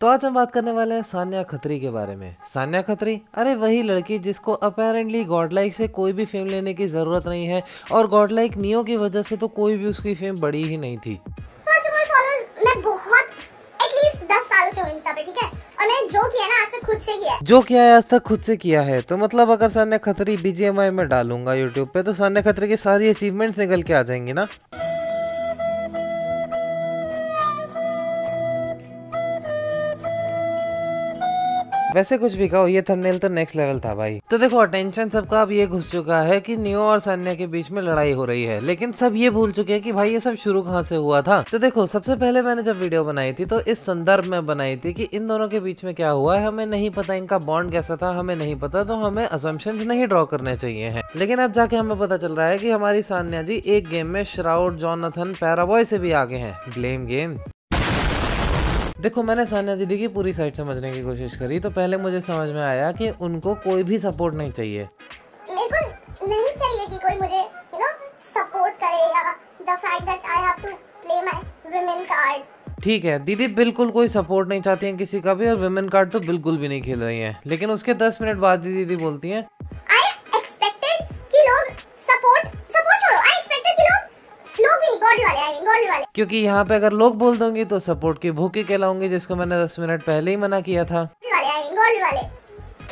तो आज हम बात करने वाले हैं सान्या खत्री के बारे में सान्या खत्री अरे वही लड़की जिसको अपेरेंटली गॉड लाइक से कोई भी फेम लेने की ज़रूरत नहीं है और गॉड लाइक नियो की वजह से तो कोई भी उसकी फेम बड़ी ही नहीं थी जो किया जो किया है आज तक खुद से किया है तो मतलब अगर सान्या खत्री बीजेएमआई में डालूंगा यूट्यूब पे तो सान्या खत्री की सारी अचीवमेंट्स निकल के आ जाएंगी ना वैसे कुछ भी कहो ये थंबनेल तो नेक्स्ट लेवल था भाई तो देखो अटेंशन सबका अब ये घुस चुका है कि नियो और सान्या के बीच में लड़ाई हो रही है लेकिन सब ये भूल चुके हैं कि भाई ये सब शुरू कहाँ से हुआ था तो देखो सबसे पहले मैंने जब वीडियो बनाई थी तो इस संदर्भ में बनाई थी की इन दोनों के बीच में क्या हुआ है हमें नहीं पता इनका बॉन्ड कैसा था हमें नहीं पता तो हमें असम्पन नहीं ड्रॉ करने चाहिए है लेकिन अब जाके हमें पता चल रहा है की हमारी सान्या जी एक गेम में श्राउड जॉनथन पैराबॉय से भी आगे है ब्लेम गेम देखो मैंने सानिया दीदी की पूरी साइड समझने की कोशिश करी तो पहले मुझे समझ में आया कि उनको कोई भी सपोर्ट नहीं चाहिए नहीं चाहिए कि कोई मुझे सपोर्ट करे या fact that I have to play my women card ठीक है दीदी बिल्कुल कोई सपोर्ट नहीं चाहती हैं किसी का भी और वुमेन कार्ड तो बिल्कुल भी नहीं खेल रही हैं लेकिन उसके दस मिनट बाद दीदी बोलती हैं क्योंकि यहाँ पे अगर लोग बोल दूंगी तो सपोर्ट की भूखी कहलाऊंगी जिसको मैंने दस मिनट पहले ही मना किया था वाले, वाले।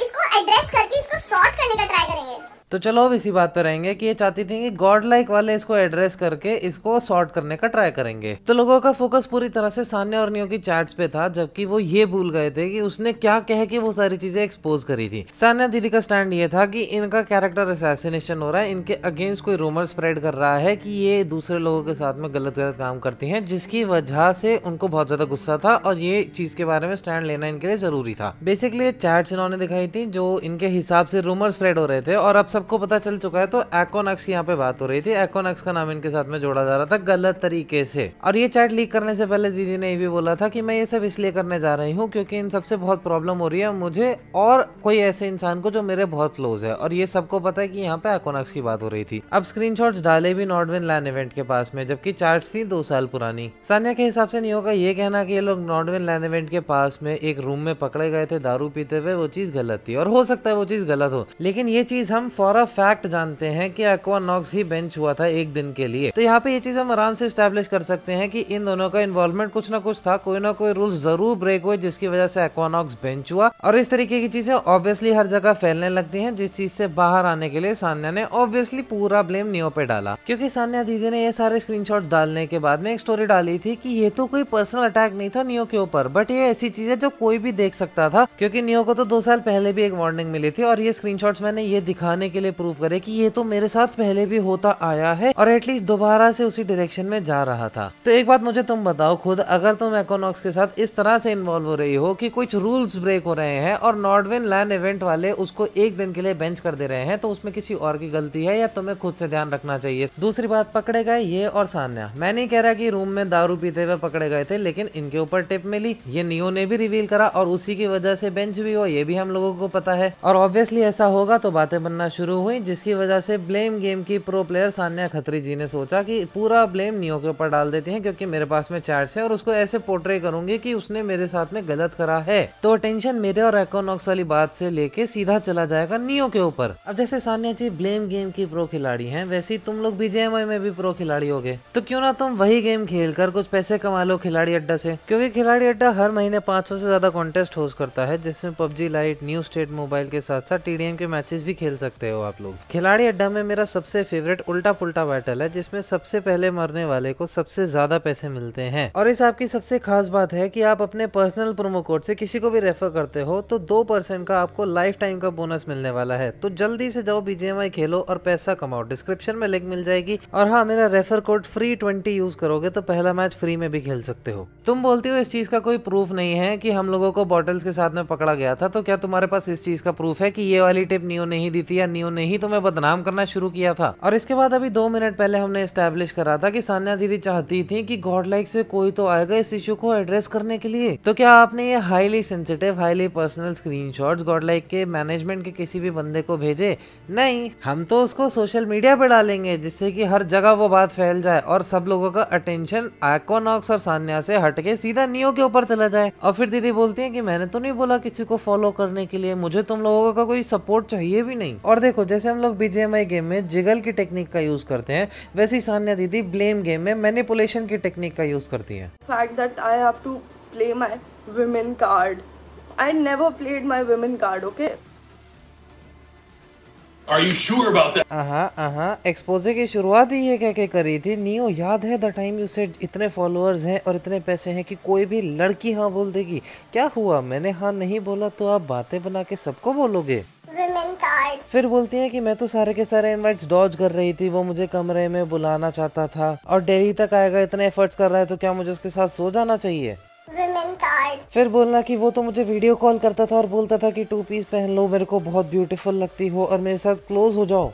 इसको एड्रेस करके इसको सॉर्ट करने का ट्राई करेंगे तो चलो अब इसी बात पे रहेंगे कि ये चाहती थी कि गॉड लाइक वाले इसको एड्रेस करके इसको सॉर्ट करने का ट्राई करेंगे तो लोगों का फोकस पूरी तरह से सान्या और नियो की चैट्स पे था जबकि वो ये भूल गए थे कि उसने क्या कह के वो सारी चीजें एक्सपोज करी थी सान्या दीदी का स्टैंड ये था कि इनका कैरेक्टर असैसिनेशन हो रहा है इनके अगेंस्ट कोई रूमर स्प्रेड कर रहा है कि ये दूसरे लोगों के साथ में गलत गलत काम करती है जिसकी वजह से उनको बहुत ज्यादा गुस्सा था और ये चीज के बारे में स्टैंड लेना इनके लिए जरूरी था बेसिकली चैट्स इन्होंने दिखाई थी जो इनके हिसाब से रूमर स्प्रेड हो रहे थे और अब सबको पता चल चुका है तो एकोनक्स की यहाँ पे बात हो रही थी एकोनक्स का नाम इनके साथ में जोड़ा जा रहा था गलत तरीके से और ये चैट लीक करने से पहले दीदी ने ये भी बोला था कि मैं ये सब इसलिए करने जा रही हूँ क्योंकि इन सबसे बहुत प्रॉब्लम हो रही है मुझे और कोई ऐसे इंसान को जो मेरे बहुत क्लोज है और ये सबको पता है कि यहाँ पे एकोनक्स की बात हो रही थी अब स्क्रीन डाले भी नॉर्डविन लैन इवेंट के पास में जबकि चार्ट थी दो साल पुरानी सानिया के हिसाब से नहीं होगा ये कहना की ये लोग नॉर्डविन लैन इवेंट के पास में एक रूम में पकड़े गए थे दारू पीते हुए वो चीज गलत थी और हो सकता है वो चीज गलत हो लेकिन ये चीज हम फॉर सौरा फैक्ट जानते हैं कि एक्वानॉक्स ही बेंच हुआ था एक दिन के लिए तो यहाँ पे ये चीज हम आराम से स्टैब्लिश कर सकते हैं कि इन दोनों का इन्वॉल्वमेंट कुछ ना कुछ था कोई ना कोई रूल्स जरूर ब्रेक हुए जिसकी वजह से एक्वानॉक्स बेंच हुआ और इस तरीके की चीजें ऑब्वियसली हर जगह फैलने लगती है जिस चीज से बाहर आने के लिए सान्या ने ऑब्वियसली पूरा ब्लेम नियो पे डाला क्योंकि सान्या दीदी ने ये सारे स्क्रीन डालने के बाद में एक स्टोरी डाली थी की ये तो कोई पर्सनल अटैक नहीं था नियो के ऊपर बट ये ऐसी चीज है जो कोई भी देख सकता था क्योंकि नियो को तो दो साल पहले भी एक वार्निंग मिली थी और ये स्क्रीन मैंने ये दिखाने के के लिए प्रूफ करे कि ये तो मेरे साथ पहले भी होता आया है और एटलीस्ट दोबारा से उसी डायरेक्शन में जा रहा था तो एक बात मुझे तुम बताओ खुद अगर तुम एकोनॉक्स के साथ इस तरह से इन्वॉल्व हो रही हो कि कुछ रूल्स ब्रेक हो रहे हैं और नॉर्डविन लैंड इवेंट वाले उसको एक दिन के लिए बेंच कर दे रहे हैं तो उसमें किसी और की गलती है या तुम्हें खुद से ध्यान रखना चाहिए दूसरी बात पकड़े गए ये और सान्या मैं नहीं कह रहा कि रूम में दारू पीते हुए पकड़े गए थे लेकिन इनके ऊपर टिप मिली ये नियो ने भी रिवील करा और उसी की वजह से बेंच भी हो ये भी हम लोगों को पता है और ऑब्वियसली ऐसा होगा तो बातें बनना शुरू शुरू हुई जिसकी वजह से ब्लेम गेम की प्रो प्लेयर सान्या खत्री जी ने सोचा कि पूरा ब्लेम नियो के ऊपर डाल देती हैं क्योंकि मेरे पास में चैट्स हैं और उसको ऐसे पोर्ट्रे करूंगी कि उसने मेरे साथ में गलत करा है तो टेंशन मेरे और एकोनॉक्स वाली बात से लेके सीधा चला जाएगा नियो के ऊपर अब जैसे सान्या जी ब्लेम गेम की प्रो खिलाड़ी है वैसे ही तुम लोग बीजेएमआई में भी प्रो खिलाड़ी हो गए तो क्यों ना तुम वही गेम खेल कर कुछ पैसे कमा लो खिलाड़ी अड्डा से क्योंकि खिलाड़ी अड्डा हर महीने पांच से ज्यादा कॉन्टेस्ट होस्ट करता है जिसमें PUBG lite new state mobile के साथ साथ टीडीएम के मैचेस भी खेल सकते हो हो आप लोग खिलाड़ी अड्डा में मेरा सबसे फेवरेट उल्टा पुल्टा बैटल है जिसमें सबसे पहले मरने वाले को सबसे ज्यादा पैसे मिलते हैं और इस आपकी सबसे खास बात है कि आप अपने पर्सनल प्रोमो कोड से किसी को भी रेफर करते हो तो दो परसेंट का आपको लाइफ टाइम का बोनस मिलने वाला है तो जल्दी से जाओ बीजेएमआई खेलो और पैसा कमाओ डिस्क्रिप्शन में लिंक मिल जाएगी और हाँ मेरा refer code free twenty use करोगे तो पहला मैच फ्री में भी खेल सकते हो तुम बोलती हो इस चीज का कोई प्रूफ नहीं है कि हम लोगों को बॉटल्स के साथ में पकड़ा गया था तो क्या तुम्हारे पास इस चीज का प्रूफ है कि ये वाली टिप नियो नहीं दी थी या नियो दीदियों ने ही तुम्हें तो बदनाम करना शुरू किया था और इसके बाद अभी दो मिनट पहले हमने स्टेब्लिश करा था कि सान्या दीदी चाहती थी कि गॉड लाइक से कोई तो आएगा इस इश्यू को एड्रेस करने के लिए तो क्या आपने ये highly sensitive highly personal screenshot god like के मैनेजमेंट के किसी भी बंदे को भेजे नहीं हम तो उसको सोशल मीडिया पे डालेंगे जिससे कि हर जगह वो बात फैल जाए और सब लोगों का अटेंशन एक्वानॉक्स और सान्या से हटके सीधा नियो के ऊपर चला जाए और फिर दीदी बोलती है कि मैंने तो नहीं बोला किसी को फॉलो करने के लिए मुझे तुम लोगों का कोई सपोर्ट चाहिए भी नहीं और देखो जैसे हम लोग बीजेएमआई गेम में जिगल की टेक्निक का यूज करते हैं वैसे ही सान्या दीदी ब्लेम गेम में मैनिपुलेशन की टेक्निक का यूज करती है fact that I have to play my women card I never played my women card okay Are you sure about that? आहा आहा एक्सपोजे की शुरुआत ही ये कह के करी थी नियो याद है द टाइम यू सेड इतने फॉलोअर्स हैं और इतने पैसे हैं कि कोई भी लड़की हाँ बोल देगी क्या हुआ मैंने हाँ नहीं बोला तो आप बातें बना के सबको बोलोगे कार्ड फिर बोलती है कि मैं तो सारे के सारे इनवाइट्स डॉज कर रही थी वो मुझे कमरे में बुलाना चाहता था और डेली तक आएगा इतने एफर्ट्स कर रहा है तो क्या मुझे उसके साथ सो जाना चाहिए फिर बोलना कि वो तो मुझे वीडियो कॉल करता था और बोलता था कि टू पीस पहन लो मेरे को बहुत ब्यूटीफुल लगती हो और मेरे साथ क्लोज हो जाओ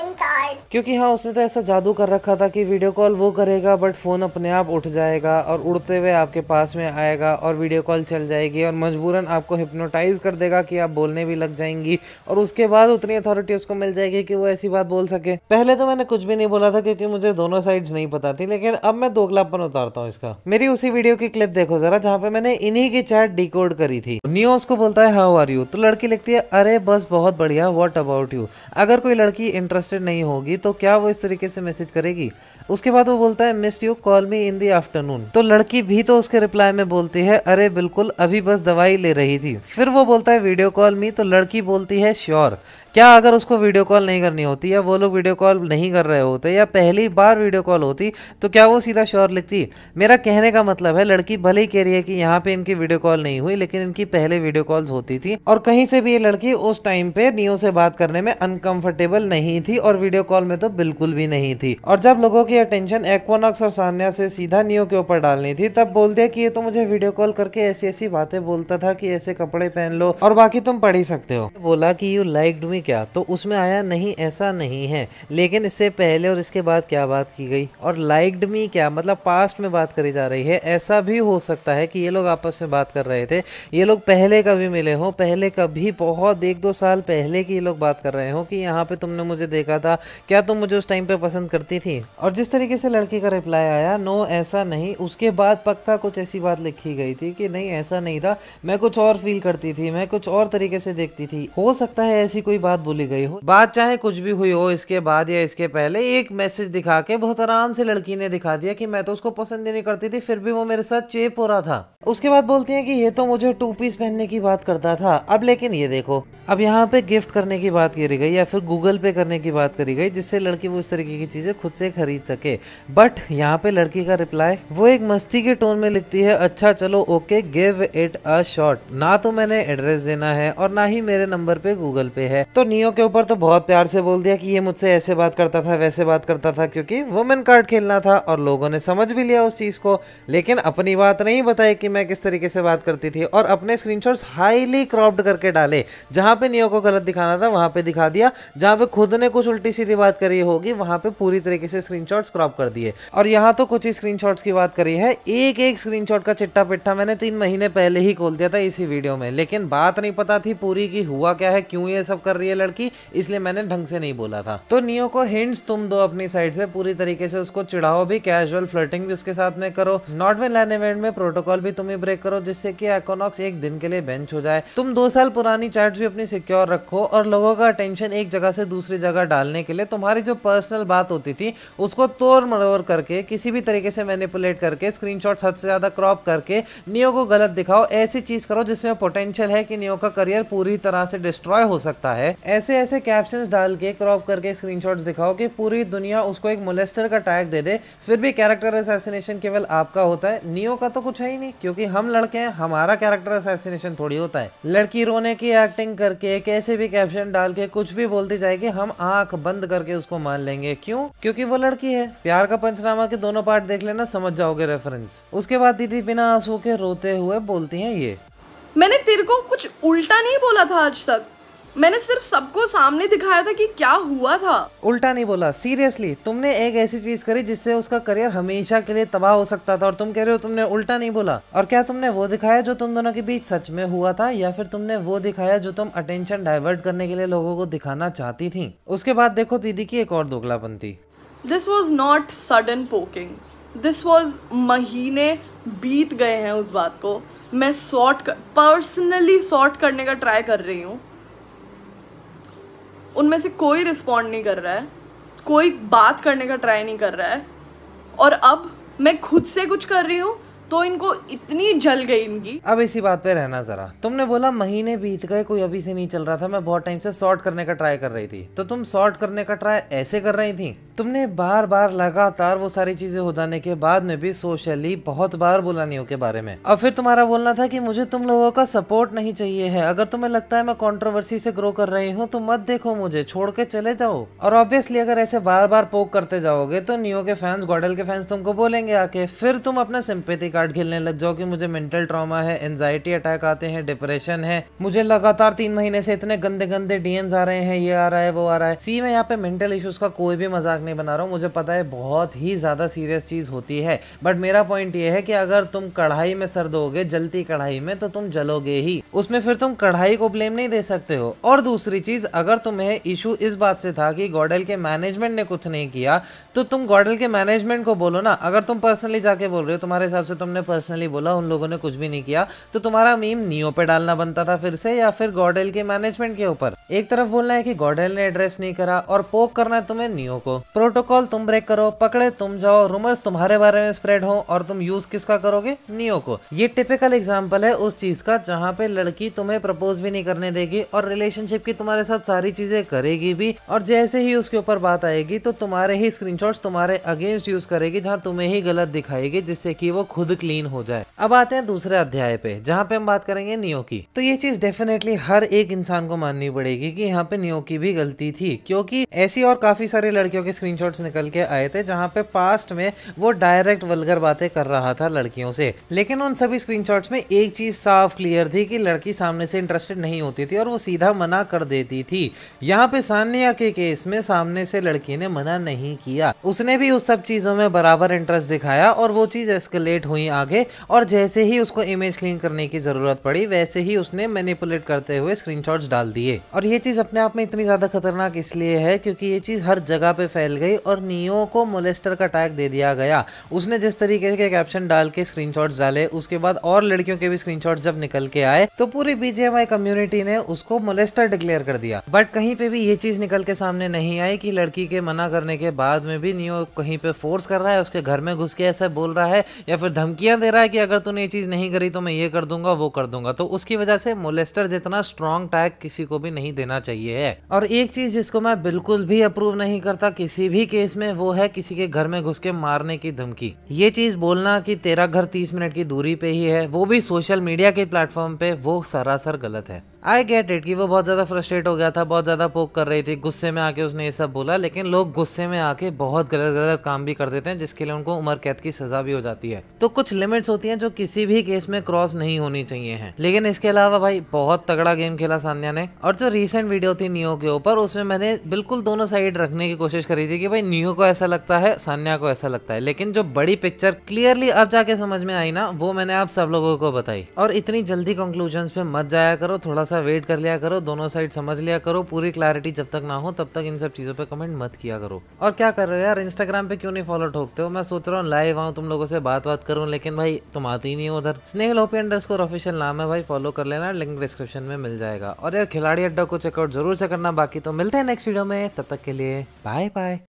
सिम कार्ड क्योंकि हाँ उसने तो ऐसा जादू कर रखा था कि वीडियो कॉल वो करेगा बट फ़ोन अपने आप उठ जाएगा और उड़ते हुए आपके पास में आएगा और वीडियो कॉल चल जाएगी और मजबूरन आपको हिप्नोटाइज कर देगा कि आप बोलने भी लग जाएंगी और उसके बाद उतनी अथॉरिटी उसको मिल जाएगी कि वो ऐसी बात बोल सके पहले तो मैंने कुछ भी नहीं बोला था क्योंकि मुझे दोनों साइड नहीं पता थी लेकिन अब मैं दोगलापन उतारता हूँ इसका मेरी उसी वीडियो की क्लिप देखो जरा जहाँ पे मैंने इन्हीं की चैट डी करी थी नियो उसको बोलता है हाउ आर यू तो लड़की लिखती है अरे बस बहुत बढ़िया वॉट अबाउट यू अगर कोई लड़की इंटरेस्ट इंटरेस्टेड नहीं होगी तो क्या वो इस तरीके से मैसेज करेगी उसके बाद वो बोलता है missed you call me in the afternoon तो लड़की भी तो उसके रिप्लाई में बोलती है अरे बिल्कुल अभी बस दवाई ले रही थी फिर वो बोलता है वीडियो कॉल मी तो लड़की बोलती है श्योर क्या अगर उसको वीडियो कॉल नहीं करनी होती या वो लोग वीडियो कॉल नहीं कर रहे होते या पहली बार वीडियो कॉल होती तो क्या वो सीधा श्योर लिखती मेरा कहने का मतलब है लड़की भले ही कह रही है कि यहाँ पे इनकी वीडियो कॉल नहीं हुई लेकिन इनकी पहले वीडियो कॉल होती थी और कहीं से भी ये लड़की उस टाइम पे नियो से बात करने में अनकंफर्टेबल नहीं थी और वीडियो कॉल में तो बिल्कुल भी नहीं थी और जब लोगों की अटेंशन एक्वानॉक्स और सान्या से सीधा नियो के ऊपर डालनी थी तब बोल दिया कि ये तो मुझे वीडियो कॉल करके ऐसी ऐसी बातें बोलता था कि ऐसे कपड़े पहन लो और बाकी तुम पढ़ ही सकते हो बोला कि यू लाइक मी में क्या तो उसमें आया नहीं ऐसा नहीं है लेकिन इससे पहले और इसके बाद क्या बात की गई और लाइक्ड मी क्या मतलब पास्ट में बात करी जा रही है ऐसा भी हो सकता है कि ये लोग आपस में बात कर रहे थे ये लोग पहले कभी मिले हों पहले कभी बहुत एक दो साल पहले की ये लोग बात कर रहे हों कि यहाँ पर तुमने मुझे देखा था क्या तुम मुझे उस टाइम पर पसंद करती थी और जिस तरीके से लड़की का रिप्लाई आया नो ऐसा नहीं उसके बाद पक्का कुछ ऐसी बात लिखी गई थी कि नहीं ऐसा नहीं था मैं कुछ और फील करती थी मैं कुछ और तरीके से देखती थी हो सकता है ऐसी कोई बात बात बोली गई हो बात चाहे कुछ भी हुई हो इसके बाद या इसके पहले एक मैसेज दिखा के बहुत आराम से लड़की ने दिखा दिया कि मैं तो उसको पसंद ही नहीं करती थी फिर भी वो मेरे साथ चेप हो रहा था उसके बाद बोलती है कि ये तो मुझे टू पीस पहनने की बात करता था अब लेकिन ये देखो अब यहाँ पे गिफ्ट करने की बात करी गई या फिर गूगल पे करने की बात करी गई जिससे लड़की वो इस तरीके की चीजें खुद से खरीद सके बट यहाँ पे लड़की का रिप्लाई वो एक मस्ती के टोन में लिखती है अच्छा चलो okay give it a shot ना तो मैंने एड्रेस देना है और ना ही मेरे नंबर पे गूगल पे है तो तो नियो के ऊपर तो बहुत प्यार से बोल दिया कि ये मुझसे ऐसे बात करता था वैसे बात करता था क्योंकि वुमेन कार्ड खेलना था और लोगों ने समझ भी लिया उस चीज़ को लेकिन अपनी बात नहीं बताई कि मैं किस तरीके से बात करती थी और अपने स्क्रीनशॉट्स हाईली क्रॉप्ड करके डाले जहाँ पे नियो को गलत दिखाना था वहाँ पर दिखा दिया जहाँ पर खुद ने कुछ उल्टी सीधी बात करी होगी वहाँ पर पूरी तरीके से स्क्रीन क्रॉप कर दिए और यहाँ तो कुछ ही स्क्रीन की बात करी है एक एक स्क्रीनशॉट का चिट्टा पिट्ठा मैंने तीन महीने पहले ही खोल दिया था इसी वीडियो में लेकिन बात नहीं पता थी पूरी कि हुआ क्या है क्यों ये सब कर रही है है लड़की इसलिए मैंने ढंग से नहीं बोला था तो नियो को हिंट्स तुम दो अपनी साइड से पूरी तरीके से उसको चिढ़ाओ भी कैजुअल फ्लर्टिंग भी उसके साथ में करो नॉर्थ लैन इवेंट में प्रोटोकॉल भी तुम ही ब्रेक करो जिससे कि एक्नॉक्स एक दिन के लिए बेंच हो जाए तुम दो साल पुरानी चार्ट भी अपनी सिक्योर रखो और लोगों का अटेंशन एक जगह से दूसरी जगह डालने के लिए तुम्हारी जो पर्सनल बात होती थी उसको तोड़ मरोड़ करके किसी भी तरीके से मैनिपुलेट करके स्क्रीनशॉट्स हद से ज्यादा क्रॉप करके नियो को गलत दिखाओ ऐसी चीज करो जिसमें पोटेंशियल है कि नियो का करियर पूरी तरह से डिस्ट्रॉय हो सकता है ऐसे ऐसे कैप्शंस डाल के क्रॉप करके स्क्रीनशॉट्स दिखाओ कि पूरी दुनिया उसको एक मोलेस्टर का टैग दे दे फिर भी कैरेक्टर असैसिनेशन केवल आपका होता है नियो का तो कुछ है ही नहीं क्योंकि हम लड़के हैं हमारा कैरेक्टर असैसिनेशन थोड़ी होता है लड़की रोने की एक्टिंग करके कैसे भी कैप्शन डाल के कुछ भी बोलती जाएगी हम आंख बंद करके उसको मान लेंगे क्यों क्योंकि वो लड़की है प्यार का पंचनामा के दोनों पार्ट देख लेना समझ जाओगे रेफरेंस उसके बाद दीदी बिना आंसू के रोते हुए बोलती है ये मैंने तेरे को कुछ उल्टा नहीं बोला था आज तक मैंने सिर्फ सबको सामने दिखाया था कि क्या हुआ था उल्टा नहीं बोला सीरियसली तुमने एक ऐसी चीज करी जिससे उसका करियर हमेशा के लिए तबाह हो सकता था और तुम कह रहे हो तुमने उल्टा नहीं बोला और क्या तुमने वो दिखाया जो तुम दोनों के बीच सच में हुआ था या फिर तुमने वो दिखाया जो तुम अटेंशन डाइवर्ट करने के लिए लोगो को दिखाना चाहती थी उसके बाद देखो दीदी की एक और दोगला थी this was not sudden poking this was महीने बीत गए हैं उस बात को मैं सॉर्ट कर पर्सनली सॉर्ट करने का ट्राई कर रही हूँ उनमें से कोई रिस्पॉन्ड नहीं कर रहा है कोई बात करने का ट्राई नहीं कर रहा है और अब मैं खुद से कुछ कर रही हूँ तो इनको इतनी जल गई इनकी अब इसी बात पे रहना जरा तुमने बोला महीने बीत गए कोई अभी से नहीं चल रहा था मैं बहुत टाइम से सॉर्ट करने का ट्राई कर रही थी तो तुम सॉर्ट करने का ट्राई ऐसे कर रही थी तुमने बार बार लगातार वो सारी चीजें हो जाने के बाद में भी सोशली बहुत बार बोला नियो के बारे में और फिर तुम्हारा बोलना था कि मुझे तुम लोगों का सपोर्ट नहीं चाहिए है अगर तुम्हें लगता है मैं कंट्रोवर्सी से ग्रो कर रही हूँ तो मत देखो मुझे छोड़ के चले जाओ और ऑब्वियसली अगर ऐसे बार बार पोक करते जाओगे तो नियो के फैंस गॉडल के फैंस तुमको बोलेंगे आके फिर तुम अपना सिंपेथी का कार्ड खेलने लग जाओ कि मुझे मेंटल ट्रॉमा है एनजाइटी अटैक आते हैं डिप्रेशन है मुझे लगातार तीन महीने से इतने गंदे गंदे डीएम्स आ रहे हैं ये आ रहा है वो आ रहा है सी मैं यहाँ पे मेंटल इश्यूज का कोई भी मजाक नहीं बना रहा हूँ मुझे पता है बहुत ही ज़्यादा सीरियस चीज़ होती है बट मेरा पॉइंट ये है कि अगर तुम कढ़ाई में सर दोगे जलती कढ़ाई में तो तुम जलोगे ही उसमें फिर तुम कढ़ाई को ब्लेम नहीं दे सकते हो और दूसरी चीज़ अगर तुम्हें इशू इस बात से था कि गॉडल के मैनेजमेंट ने कुछ नहीं किया तो तुम गॉडल के मैनेजमेंट को बोलो ना अगर तुम पर्सनली जाके बोल रहे हो तुम्हारे हिसाब से तुम तुमने पर्सनली बोला उन लोगों ने कुछ भी नहीं किया तो तुम्हारा मीम नियो पे डालना बनता था फिर से या फिर गॉडेल के मैनेजमेंट के ऊपर एक तरफ बोलना है कि गॉडेल ने एड्रेस नहीं करा और पोक करना है तुम्हें नियो को प्रोटोकॉल तुम ब्रेक करो पकड़े तुम जाओ रूमर्स तुम्हारे बारे में स्प्रेड हो और तुम यूज किसका करोगे नियो को ये टिपिकल एग्जाम्पल है उस चीज का जहाँ पे लड़की तुम्हें प्रपोज भी नहीं करने देगी और रिलेशनशिप की तुम्हारे साथ सारी चीजें करेगी भी और जैसे ही उसके ऊपर बात आएगी तो तुम्हारे ही स्क्रीनशॉट्स तुम्हारे अगेंस्ट यूज करेगी जहाँ तुम्हें ही गलत दिखाएगी जिससे कि वो खुद क्लीन हो जाए अब आते हैं दूसरे अध्याय पे जहाँ पे हम बात करेंगे नियो की तो ये चीज डेफिनेटली हर एक इंसान को माननी पड़ेगी कि यहाँ पे नियो की भी गलती थी क्योंकि ऐसी और काफी सारी लड़कियों के स्क्रीन निकल के आए थे जहाँ पे पास्ट में वो डायरेक्ट वलगर बातें कर रहा था लड़कियों से लेकिन उन सभी स्क्रीन में एक चीज साफ क्लियर थी कि लड़की सामने से इंटरेस्टेड नहीं होती थी और वो सीधा मना कर देती थी यहाँ पे सानिया के केस में सामने से लड़की ने मना नहीं किया उसने भी उस सब चीजों में बराबर इंटरेस्ट दिखाया और वो चीज एस्केलेट हुई आ आगे और जैसे ही उसको इमेज क्लीन करने की ज़रूरत पड़ी वैसे ही उसने मैनिपुलेट करते हुए स्क्रीनशॉट्स डाल दिए और ये चीज़ अपने आप में इतनी ज़्यादा खतरनाक इसलिए है क्योंकि ये चीज़ हर जगह पे फैल गई और नियो को मोलेस्टर का टैग दे दिया गया उसने जिस तरीके के कैप्शन डाल के स्क्रीन डाले उसके बाद और लड़कियों के भी स्क्रीन जब निकल के आए तो पूरी बीजेएमआई कम्युनिटी ने उसको मोलेस्टर डिक्लेयर कर दिया बट कहीं पे भी ये चीज़ निकल के सामने नहीं आई कि लड़की के मना करने के बाद में भी नियो कहीं पे फोर्स कर रहा है उसके घर में घुस के ऐसा बोल रहा है या फिर धमकी धमकियां दे रहा है कि अगर तूने ये चीज़ नहीं करी तो मैं ये कर दूंगा वो कर दूंगा तो उसकी वजह से मोलेस्टर जितना स्ट्रॉन्ग टैग किसी को भी नहीं देना चाहिए है और एक चीज़ जिसको मैं बिल्कुल भी अप्रूव नहीं करता किसी भी केस में वो है किसी के घर में घुस के मारने की धमकी ये चीज़ बोलना की तेरा घर तीस मिनट की दूरी पे ही है वो भी सोशल मीडिया के प्लेटफॉर्म पे वो सरासर गलत है आई गेट इट कि वो बहुत ज़्यादा फ्रस्ट्रेट हो गया था बहुत ज़्यादा पोक कर रही थी गुस्से में आके उसने ये सब बोला लेकिन लोग गुस्से में आके बहुत गलत गलत काम भी कर देते हैं जिसके लिए उनको उम्र कैद की सजा भी हो जाती है तो कुछ लिमिट्स होती हैं जो किसी भी केस में क्रॉस नहीं होनी चाहिए हैं लेकिन इसके अलावा भाई बहुत तगड़ा गेम खेला सान्या ने और जो रिसेंट वीडियो थी नियो के ऊपर उसमें मैंने बिल्कुल दोनों साइड रखने की कोशिश करी थी कि भाई नियो को ऐसा लगता है सान्या को ऐसा लगता है लेकिन जो बड़ी पिक्चर क्लियरली अब जाके समझ में आई ना वो मैंने आप सब लोगों को बताई और इतनी जल्दी कंक्लूजन पे मत जाया करो थोड़ा सा वेट कर लिया करो दोनों साइड समझ लिया करो पूरी क्लैरिटी जब तक ना हो तब तक इन सब चीजों पर कमेंट मत किया करो और क्या कर रहे हो यार इंस्टाग्राम पे क्यों नहीं फॉलो ठोकते हो मैं सोच रहा हूँ लाइव आऊँ तुम लोगों से बात बात करूँ हूँ लेकिन भाई तुम आते ही नहीं हो उधर स्नेहल ओपी अंडर स्कोर ऑफिशियल नाम है भाई फॉलो कर लेना लिंक डिस्क्रिप्शन में मिल जाएगा और यार खिलाड़ी अड्डा को चेकआउट जरूर से करना बाकी तो मिलते हैं नेक्स्ट वीडियो में तब तक के लिए बाय बाय